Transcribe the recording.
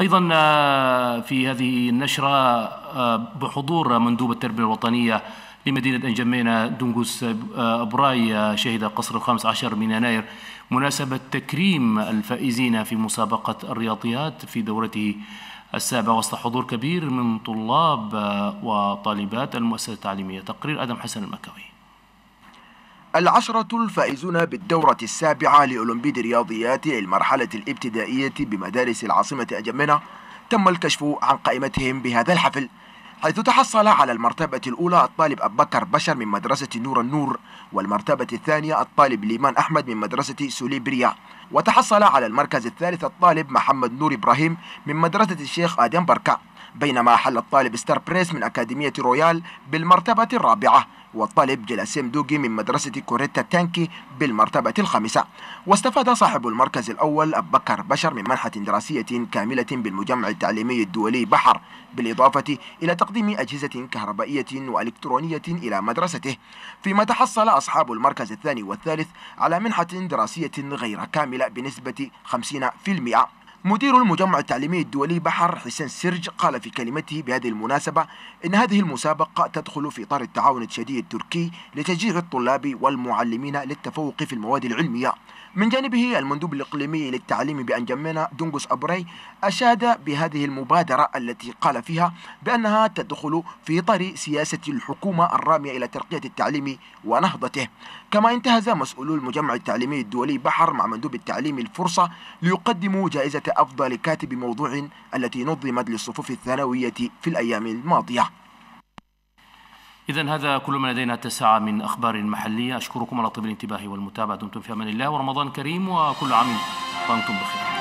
أيضا آه، في هذه النشرة آه، بحضور مندوب التربية الوطنية لمدينة أنجمينا دونغوس آه، أبراي شهد قصر الخامس عشر من يناير مناسبة تكريم الفائزين في مسابقة الرياضيات في دورته السابعة وسط حضور كبير من طلاب وطالبات المؤسسة التعليمية تقرير أدم حسن المكاوي العشرة الفائزون بالدورة السابعة لأولمبياد الرياضيات للمرحلة الابتدائية بمدارس العاصمة أجمنة تم الكشف عن قائمتهم بهذا الحفل حيث تحصل على المرتبة الأولى الطالب أبو بكر بشر من مدرسة نور النور والمرتبة الثانية الطالب ليمان أحمد من مدرسة سوليبريا وتحصل على المركز الثالث الطالب محمد نور إبراهيم من مدرسة الشيخ آدم بركة بينما حل الطالب ستار بريس من أكاديمية رويال بالمرتبة الرابعة والطالب جلاسيم دوغي من مدرسة كوريتا تانكي بالمرتبة الخامسة واستفاد صاحب المركز الأول أبكر بكر بشر من منحة دراسية كاملة بالمجمع التعليمي الدولي بحر بالإضافة إلى تقديم أجهزة كهربائية وإلكترونية إلى مدرسته فيما تحصل أصحاب المركز الثاني والثالث على منحة دراسية غير كاملة بنسبة 50% مدير المجمع التعليمي الدولي بحر حسين سرج قال في كلمته بهذه المناسبة إن هذه المسابقة تدخل في إطار التعاون التشادي التركي لتشجيع الطلاب والمعلمين للتفوق في المواد العلمية من جانبه المندوب الإقليمي للتعليم بأنجمنا دونغوس أبري أشاد بهذه المبادرة التي قال فيها بأنها تدخل في إطار سياسة الحكومة الرامية إلى ترقية التعليم ونهضته كما انتهز مسؤولو المجمع التعليمي الدولي بحر مع مندوب التعليم الفرصة ليقدموا جائزة أفضل كاتب موضوع التي نظمت للصفوف الثانوية في الأيام الماضية إذا هذا كل ما لدينا تسعة من أخبار محلية أشكركم على طيب الانتباه والمتابعة دمتم في أمان الله ورمضان كريم وكل عام وأنتم بخير